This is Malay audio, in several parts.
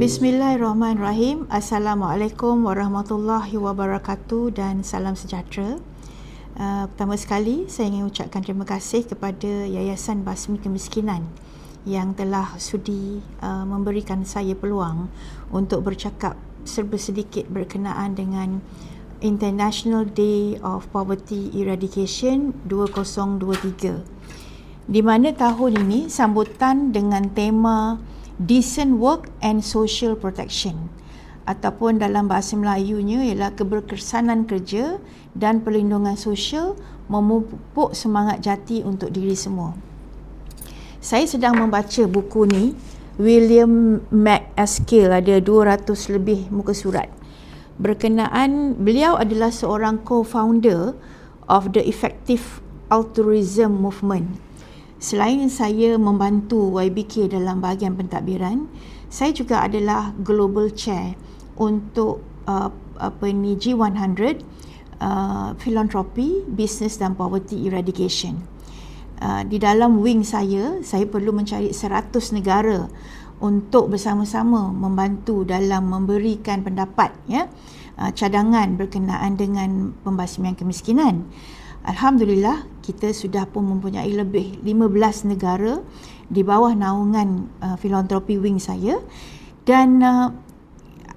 Bismillahirrahmanirrahim. Assalamualaikum warahmatullahi wabarakatuh dan salam sejahtera. Uh, pertama sekali, saya ingin ucapkan terima kasih kepada Yayasan Basmi Kemiskinan yang telah sudi uh, memberikan saya peluang untuk bercakap serba sedikit berkenaan dengan International Day of Poverty Eradication 2023. Di mana tahun ini sambutan dengan tema decent work and social protection ataupun dalam bahasa Melayunya ialah keberkesanan kerja dan perlindungan sosial memupuk semangat jati untuk diri semua. Saya sedang membaca buku ni William McAskill ada 200 lebih muka surat. Berkenaan beliau adalah seorang co-founder of the Effective Altruism Movement Selain saya membantu YBK dalam bahagian pentadbiran, saya juga adalah global chair untuk uh, apa ni G100 uh, philanthropy, business dan poverty eradication. Uh, di dalam wing saya, saya perlu mencari 100 negara untuk bersama-sama membantu dalam memberikan pendapat ya uh, cadangan berkenaan dengan pembasmian kemiskinan. Alhamdulillah, kita sudah pun mempunyai lebih 15 negara di bawah naungan uh, philanthropy wing saya dan uh,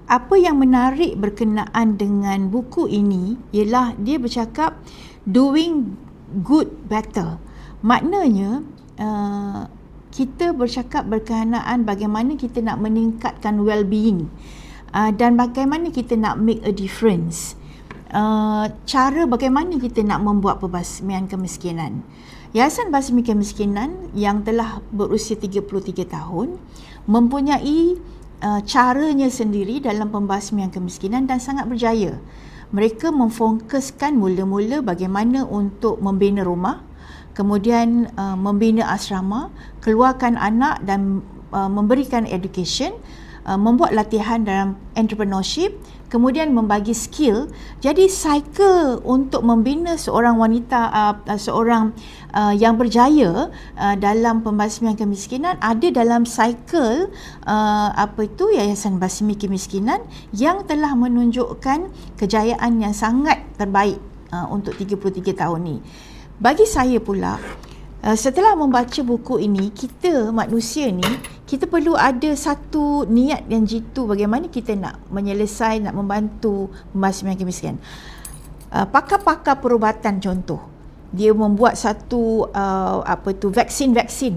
apa yang menarik berkenaan dengan buku ini ialah dia bercakap doing good better maknanya uh, kita bercakap berkenaan bagaimana kita nak meningkatkan well-being uh, dan bagaimana kita nak make a difference uh, Uh, cara bagaimana kita nak membuat pembasmian kemiskinan. Yayasan Basmi Kemiskinan yang telah berusia 33 tahun mempunyai uh, caranya sendiri dalam pembasmian kemiskinan dan sangat berjaya. Mereka memfokuskan mula-mula bagaimana untuk membina rumah, kemudian uh, membina asrama, keluarkan anak dan uh, memberikan education, uh, membuat latihan dalam entrepreneurship kemudian membagi skill jadi cycle untuk membina seorang wanita uh, seorang uh, yang berjaya uh, dalam pembasmian kemiskinan ada dalam cycle uh, apa itu yayasan basmi kemiskinan yang telah menunjukkan kejayaan yang sangat terbaik uh, untuk 33 tahun ni bagi saya pula uh, setelah membaca buku ini kita manusia ni kita perlu ada satu niat yang jitu bagaimana kita nak menyelesai nak membantu masyarakat kemiskinan. Uh, pakar-pakar perubatan contoh dia membuat satu uh, apa tu vaksin-vaksin.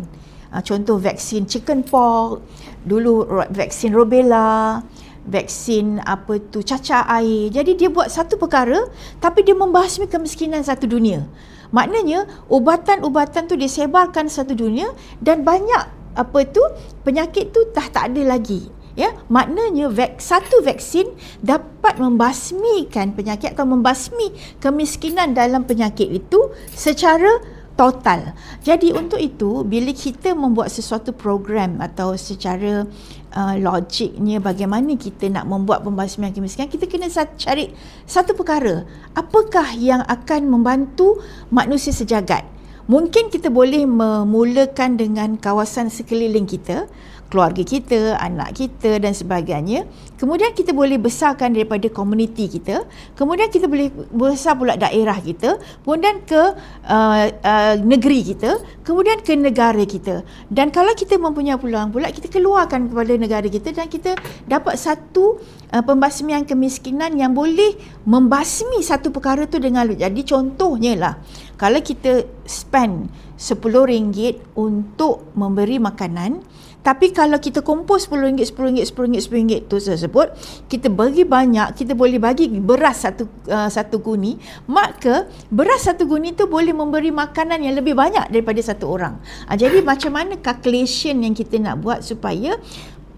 Uh, contoh vaksin chicken pox, dulu vaksin rubella, vaksin apa tu cacar air. Jadi dia buat satu perkara tapi dia membasmi kemiskinan satu dunia. Maknanya ubatan-ubatan tu disebarkan satu dunia dan banyak apa tu penyakit tu dah tak ada lagi ya maknanya satu vaksin dapat membasmikan penyakit atau membasmi kemiskinan dalam penyakit itu secara total. Jadi untuk itu bila kita membuat sesuatu program atau secara uh, logiknya bagaimana kita nak membuat pembasmian kemiskinan kita kena cari satu perkara apakah yang akan membantu manusia sejagat mungkin kita boleh memulakan dengan kawasan sekeliling kita keluarga kita, anak kita dan sebagainya. Kemudian kita boleh besarkan daripada komuniti kita. Kemudian kita boleh besar pula daerah kita. Kemudian ke uh, uh, negeri kita. Kemudian ke negara kita. Dan kalau kita mempunyai peluang pula, kita keluarkan kepada negara kita dan kita dapat satu uh, pembasmian kemiskinan yang boleh membasmi satu perkara itu dengan lu. Jadi contohnya lah, kalau kita spend RM10 untuk memberi makanan tapi kalau kita kompos RM10, RM10, RM10, RM10, RM10, rm kita bagi banyak kita boleh bagi beras satu uh, satu guni maka beras satu guni tu boleh memberi makanan yang lebih banyak daripada satu orang uh, jadi macam mana calculation yang kita nak buat supaya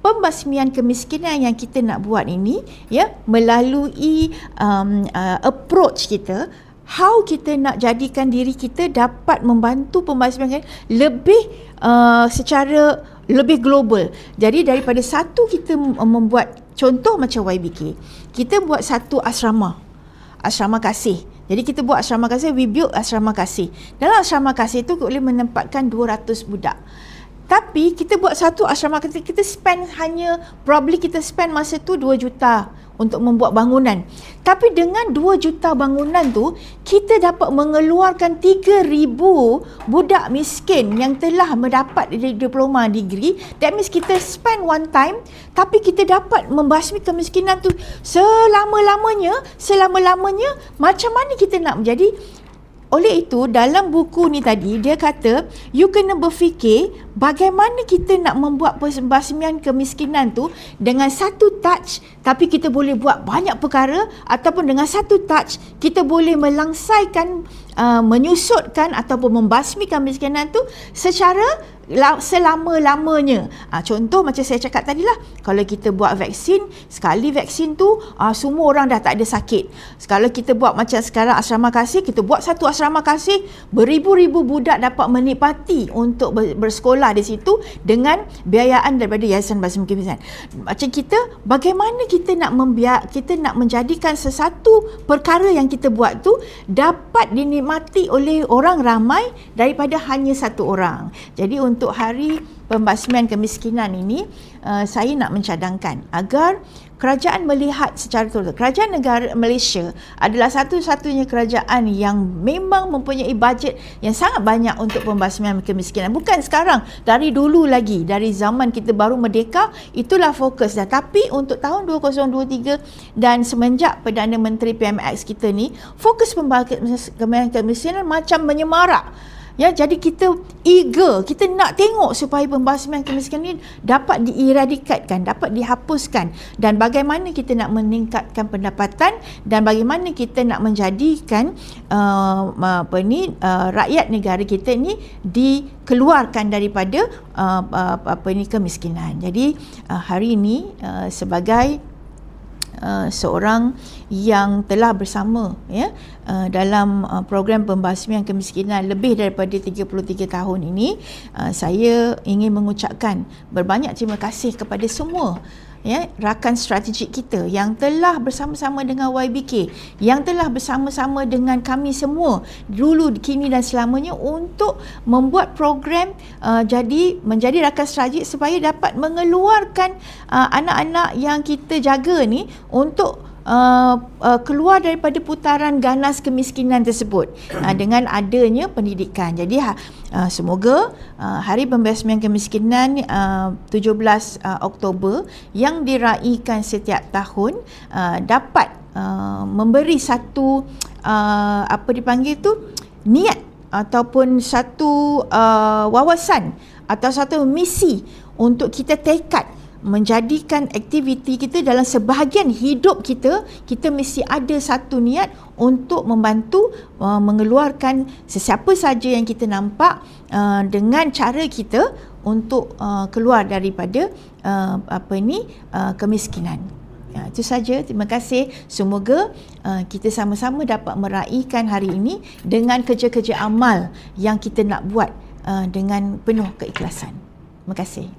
pembasmian kemiskinan yang kita nak buat ini ya melalui um, uh, approach kita how kita nak jadikan diri kita dapat membantu pembahasan lebih uh, secara lebih global. Jadi daripada satu kita membuat contoh macam YBK, kita buat satu asrama. Asrama kasih. Jadi kita buat asrama kasih, we build asrama kasih. Dalam asrama kasih itu boleh menempatkan 200 budak. Tapi kita buat satu asrama kasih, kita spend hanya probably kita spend masa tu 2 juta untuk membuat bangunan. Tapi dengan 2 juta bangunan tu, kita dapat mengeluarkan 3,000 budak miskin yang telah mendapat diploma degree. That means kita spend one time, tapi kita dapat membasmi kemiskinan tu selama-lamanya, selama-lamanya macam mana kita nak menjadi oleh itu, dalam buku ni tadi, dia kata, you kena berfikir bagaimana kita nak membuat pembasmian kemiskinan tu dengan satu touch, tapi kita boleh buat banyak perkara ataupun dengan satu touch, kita boleh melangsaikan, uh, menyusutkan ataupun membasmi kemiskinan tu secara selama-lamanya. Ah contoh macam saya cakap tadi lah, kalau kita buat vaksin, sekali vaksin tu ah semua orang dah tak ada sakit. Kalau kita buat macam sekarang asrama kasih, kita buat satu asrama kasih, beribu-ribu budak dapat menikmati untuk bersekolah di situ dengan biayaan daripada Yayasan Basim Kimisan. Macam kita bagaimana kita nak membiak kita nak menjadikan sesuatu perkara yang kita buat tu dapat dinikmati oleh orang ramai daripada hanya satu orang. Jadi untuk untuk hari pembasmian kemiskinan ini uh, saya nak mencadangkan agar kerajaan melihat secara total kerajaan negara Malaysia adalah satu-satunya kerajaan yang memang mempunyai bajet yang sangat banyak untuk pembasmian kemiskinan bukan sekarang dari dulu lagi dari zaman kita baru merdeka itulah fokus dah tapi untuk tahun 2023 dan semenjak Perdana Menteri PMX kita ni fokus pembangkit kemiskinan macam menyemarak Ya, jadi kita eager, kita nak tengok supaya pembasmian kemiskinan ini dapat diiradikatkan, dapat dihapuskan dan bagaimana kita nak meningkatkan pendapatan dan bagaimana kita nak menjadikan uh, apa ni uh, rakyat negara kita ini dikeluarkan daripada uh, uh, apa ni kemiskinan. Jadi uh, hari ini uh, sebagai uh, seorang yang telah bersama ya uh, dalam uh, program pembasmian kemiskinan lebih daripada 33 tahun ini uh, saya ingin mengucapkan berbanyak terima kasih kepada semua ya rakan strategik kita yang telah bersama-sama dengan YBK yang telah bersama-sama dengan kami semua dulu kini dan selamanya untuk membuat program uh, jadi menjadi rakan strategik supaya dapat mengeluarkan uh, anak-anak yang kita jaga ni untuk Uh, uh, keluar daripada putaran ganas kemiskinan tersebut uh, dengan adanya pendidikan. Jadi ha, uh, semoga uh, hari pembesmian kemiskinan uh, 17 uh, Oktober yang diraikan setiap tahun uh, dapat uh, memberi satu uh, apa dipanggil tu niat ataupun satu uh, wawasan atau satu misi untuk kita tekad menjadikan aktiviti kita dalam sebahagian hidup kita kita mesti ada satu niat untuk membantu uh, mengeluarkan sesiapa saja yang kita nampak uh, dengan cara kita untuk uh, keluar daripada uh, apa ini uh, kemiskinan Ya, itu saja. Terima kasih. Semoga uh, kita sama-sama dapat meraihkan hari ini dengan kerja-kerja amal yang kita nak buat uh, dengan penuh keikhlasan. Terima kasih.